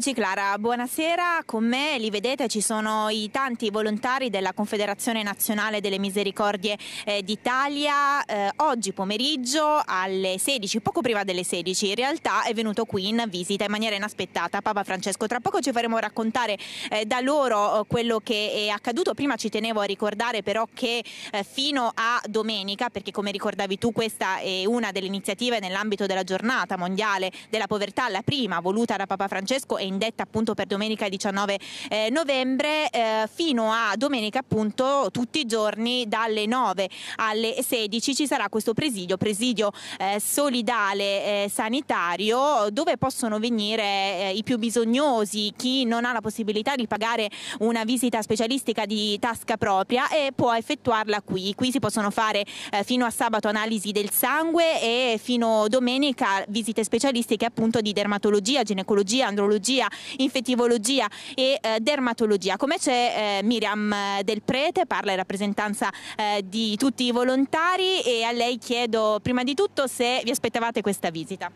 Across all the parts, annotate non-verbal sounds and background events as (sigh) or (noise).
Eccoci Clara, buonasera, con me li vedete ci sono i tanti volontari della Confederazione Nazionale delle Misericordie eh, d'Italia, eh, oggi pomeriggio alle 16, poco prima delle 16, in realtà è venuto qui in visita in maniera inaspettata Papa Francesco, tra poco ci faremo raccontare eh, da loro eh, quello che è accaduto, prima ci tenevo a ricordare però che eh, fino a domenica, perché come ricordavi tu questa è una delle iniziative nell'ambito della giornata mondiale della povertà, la prima voluta da Papa Francesco e indetta appunto per domenica 19 eh, novembre eh, fino a domenica appunto tutti i giorni dalle 9 alle 16 ci sarà questo presidio, presidio eh, solidale eh, sanitario dove possono venire eh, i più bisognosi, chi non ha la possibilità di pagare una visita specialistica di tasca propria e può effettuarla qui. Qui si possono fare eh, fino a sabato analisi del sangue e fino domenica visite specialistiche appunto di dermatologia, ginecologia, andrologia chirurgia, infettivologia e eh, dermatologia. Come c'è eh, Miriam eh, Del Prete, parla in rappresentanza eh, di tutti i volontari e a lei chiedo prima di tutto se vi aspettavate questa visita.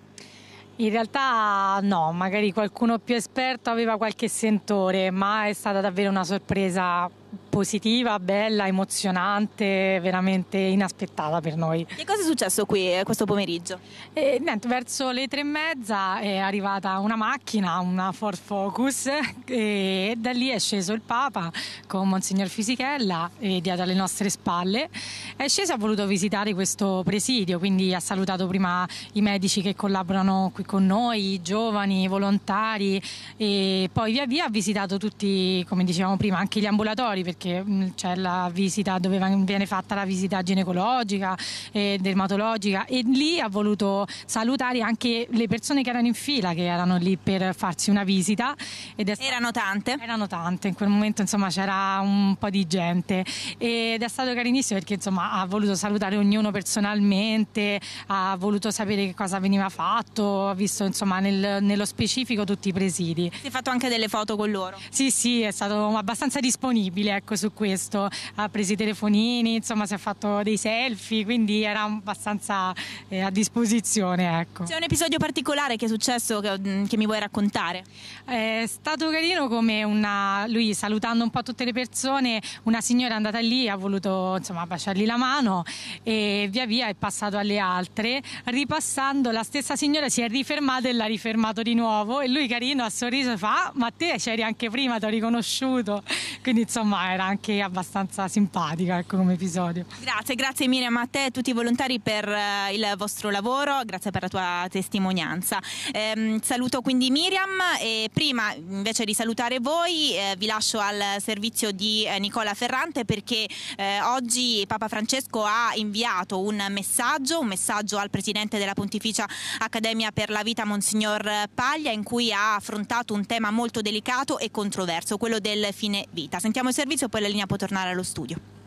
In realtà no, magari qualcuno più esperto aveva qualche sentore, ma è stata davvero una sorpresa positiva, bella, emozionante, veramente inaspettata per noi. Che cosa è successo qui eh, questo pomeriggio? Eh, niente, verso le tre e mezza è arrivata una macchina, una Ford Focus, (laughs) e da lì è sceso il Papa con Monsignor Fisichella e dietro alle nostre spalle. È sceso e ha voluto visitare questo presidio, quindi ha salutato prima i medici che collaborano qui con noi, i giovani, i volontari e poi via via ha visitato tutti, come dicevamo prima, anche gli ambulatori perché mm, c'è la visita dove viene fatta la visita ginecologica e dermatologica e lì ha voluto salutare anche le persone che erano in fila, che erano lì per farsi una visita. erano tante? Erano tante, in quel momento insomma c'era un po' di gente ed è stato carinissimo perché insomma ha voluto salutare ognuno personalmente, ha voluto sapere che cosa veniva fatto, ha visto insomma nel, nello specifico tutti i presidi. Si è fatto anche delle foto con loro? Sì, sì, è stato abbastanza disponibile, ecco ecco, su questo. Ha preso i telefonini, insomma si è fatto dei selfie, quindi era abbastanza eh, a disposizione. Ecco. C'è un episodio particolare che è successo che, mm, che mi vuoi raccontare? Eh, è stato carino come una, lui salutando un po' tutte le persone, una signora è andata lì, ha voluto insomma, baciargli la mano e via via è passato alle altre, ripassando la stessa signora si è rifermata e l'ha rifermato di nuovo e lui carino ha sorriso e fa ah, ma te c'eri anche prima, ti ho riconosciuto, quindi insomma era era anche abbastanza simpatica ecco, come episodio. Grazie, grazie Miriam a te e a tutti i volontari per eh, il vostro lavoro, grazie per la tua testimonianza. Eh, saluto quindi Miriam e prima invece di salutare voi eh, vi lascio al servizio di eh, Nicola Ferrante perché eh, oggi Papa Francesco ha inviato un messaggio, un messaggio al Presidente della Pontificia Accademia per la Vita, Monsignor Paglia, in cui ha affrontato un tema molto delicato e controverso, quello del fine vita. Sentiamo il servizio poi la linea può tornare allo studio.